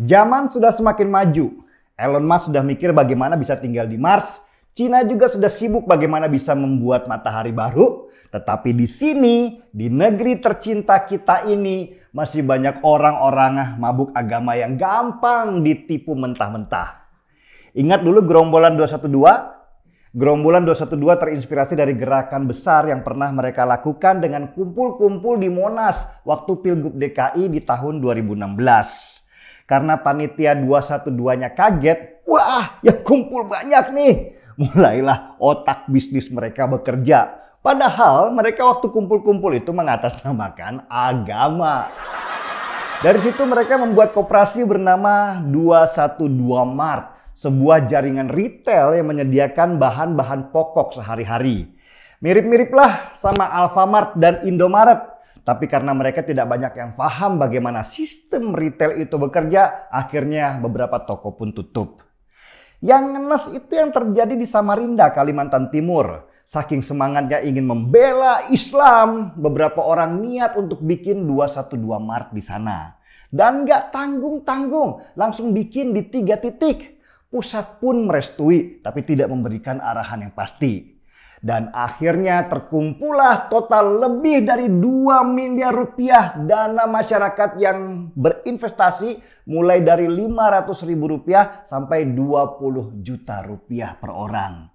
Zaman sudah semakin maju. Elon Musk sudah mikir bagaimana bisa tinggal di Mars. Cina juga sudah sibuk bagaimana bisa membuat matahari baru. Tetapi di sini, di negeri tercinta kita ini, masih banyak orang-orang ah, mabuk agama yang gampang ditipu mentah-mentah. Ingat dulu gerombolan 212? Gerombolan 212 terinspirasi dari gerakan besar yang pernah mereka lakukan dengan kumpul-kumpul di Monas waktu Pilgub DKI di tahun 2016. Karena panitia 212-nya kaget, wah yang kumpul banyak nih. Mulailah otak bisnis mereka bekerja. Padahal mereka waktu kumpul-kumpul itu mengatasnamakan agama. Dari situ mereka membuat koperasi bernama 212 Mart sebuah jaringan retail yang menyediakan bahan-bahan pokok sehari-hari. Mirip-miriplah sama Alfamart dan Indomaret tapi karena mereka tidak banyak yang paham bagaimana sistem retail itu bekerja, akhirnya beberapa toko pun tutup. Yang ngenes itu yang terjadi di Samarinda, Kalimantan Timur. Saking semangatnya ingin membela Islam, beberapa orang niat untuk bikin 212 Mart di sana. Dan gak tanggung-tanggung, langsung bikin di tiga titik. Pusat pun merestui, tapi tidak memberikan arahan yang pasti. Dan akhirnya terkumpulah total lebih dari 2 miliar rupiah dana masyarakat yang berinvestasi mulai dari 500 ribu rupiah sampai 20 juta rupiah per orang.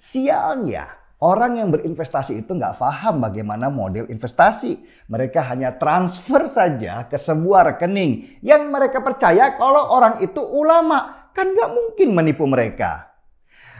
Sialnya, orang yang berinvestasi itu nggak paham bagaimana model investasi. Mereka hanya transfer saja ke sebuah rekening yang mereka percaya kalau orang itu ulama. Kan nggak mungkin menipu mereka.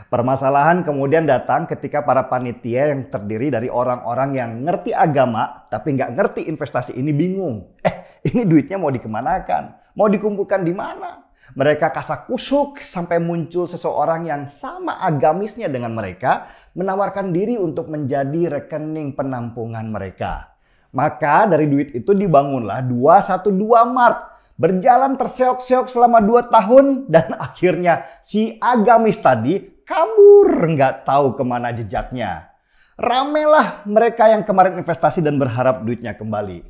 Permasalahan kemudian datang ketika para panitia yang terdiri dari orang-orang yang ngerti agama tapi nggak ngerti investasi ini bingung. Eh, ini duitnya mau dikemanakan? Mau dikumpulkan di mana? Mereka kasak kusuk sampai muncul seseorang yang sama agamisnya dengan mereka menawarkan diri untuk menjadi rekening penampungan mereka. Maka dari duit itu dibangunlah 212 Mart berjalan terseok-seok selama 2 tahun dan akhirnya si agamis tadi kabur nggak tahu kemana jejaknya. Ramelah mereka yang kemarin investasi dan berharap duitnya kembali.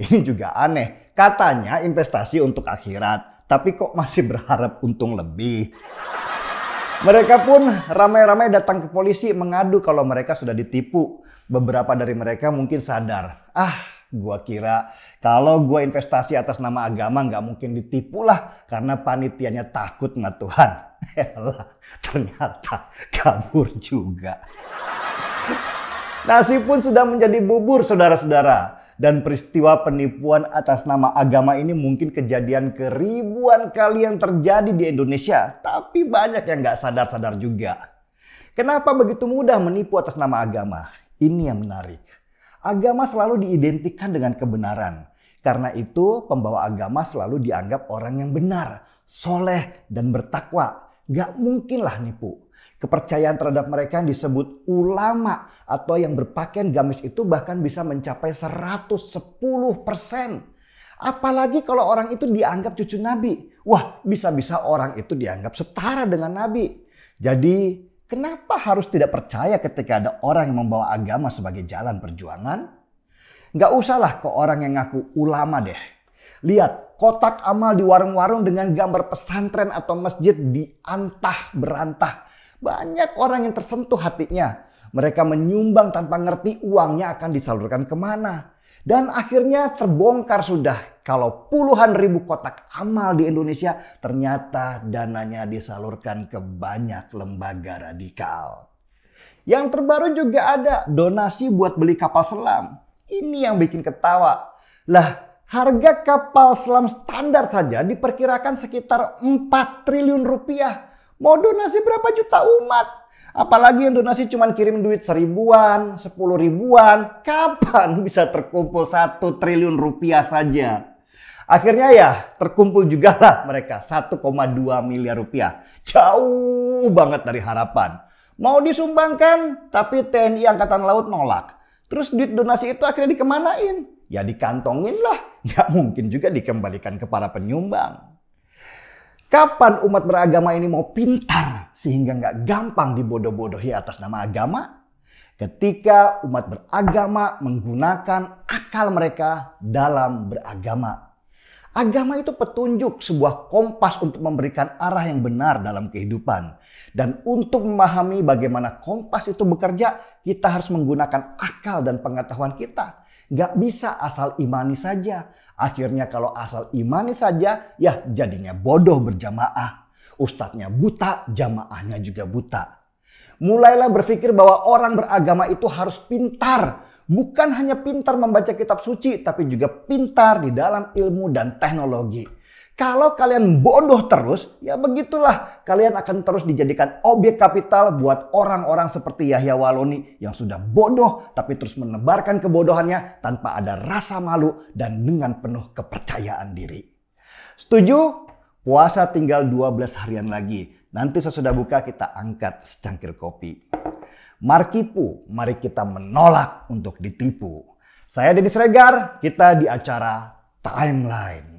Ini juga aneh, katanya investasi untuk akhirat, tapi kok masih berharap untung lebih. Mereka pun ramai-ramai datang ke polisi mengadu kalau mereka sudah ditipu. Beberapa dari mereka mungkin sadar, ah Gua kira kalau gua investasi atas nama agama nggak mungkin ditipu lah karena panitianya takut sama Tuhan. Elah, ternyata kabur juga. Nasi pun sudah menjadi bubur saudara-saudara. Dan peristiwa penipuan atas nama agama ini mungkin kejadian keribuan kali yang terjadi di Indonesia. Tapi banyak yang nggak sadar-sadar juga. Kenapa begitu mudah menipu atas nama agama? Ini yang menarik. Agama selalu diidentikan dengan kebenaran. Karena itu pembawa agama selalu dianggap orang yang benar, soleh, dan bertakwa. Gak mungkinlah nipu. Kepercayaan terhadap mereka yang disebut ulama atau yang berpakaian gamis itu bahkan bisa mencapai 110 persen. Apalagi kalau orang itu dianggap cucu Nabi. Wah bisa-bisa orang itu dianggap setara dengan Nabi. Jadi Kenapa harus tidak percaya ketika ada orang yang membawa agama sebagai jalan perjuangan? Nggak usahlah ke orang yang ngaku ulama deh. Lihat, kotak amal di warung-warung dengan gambar pesantren atau masjid di antah berantah. Banyak orang yang tersentuh hatinya. Mereka menyumbang tanpa ngerti uangnya akan disalurkan kemana. Dan akhirnya terbongkar sudah kalau puluhan ribu kotak amal di Indonesia ternyata dananya disalurkan ke banyak lembaga radikal. Yang terbaru juga ada donasi buat beli kapal selam. Ini yang bikin ketawa. Lah, harga kapal selam standar saja diperkirakan sekitar 4 triliun rupiah. Mau donasi berapa juta umat? Apalagi yang donasi cuma kirim duit seribuan, sepuluh ribuan. Kapan bisa terkumpul satu triliun rupiah saja? Akhirnya ya terkumpul juga lah mereka 1,2 miliar rupiah. Jauh banget dari harapan. Mau disumbangkan tapi TNI Angkatan Laut nolak. Terus duit donasi itu akhirnya dikemanain? Ya dikantongin lah. Nggak mungkin juga dikembalikan ke para penyumbang. Kapan umat beragama ini mau pintar sehingga nggak gampang dibodoh-bodohi atas nama agama? Ketika umat beragama menggunakan akal mereka dalam beragama Agama itu petunjuk sebuah kompas untuk memberikan arah yang benar dalam kehidupan. Dan untuk memahami bagaimana kompas itu bekerja, kita harus menggunakan akal dan pengetahuan kita. Gak bisa asal imani saja. Akhirnya kalau asal imani saja, ya jadinya bodoh berjamaah. Ustadznya buta, jamaahnya juga buta. Mulailah berpikir bahwa orang beragama itu harus pintar. Bukan hanya pintar membaca kitab suci, tapi juga pintar di dalam ilmu dan teknologi. Kalau kalian bodoh terus, ya begitulah. Kalian akan terus dijadikan objek kapital buat orang-orang seperti Yahya Waloni yang sudah bodoh tapi terus menebarkan kebodohannya tanpa ada rasa malu dan dengan penuh kepercayaan diri. Setuju? Puasa tinggal 12 harian lagi. Nanti sesudah buka kita angkat secangkir kopi. Markipu, mari kita menolak untuk ditipu. Saya Deddy Sregar, kita di acara Timeline.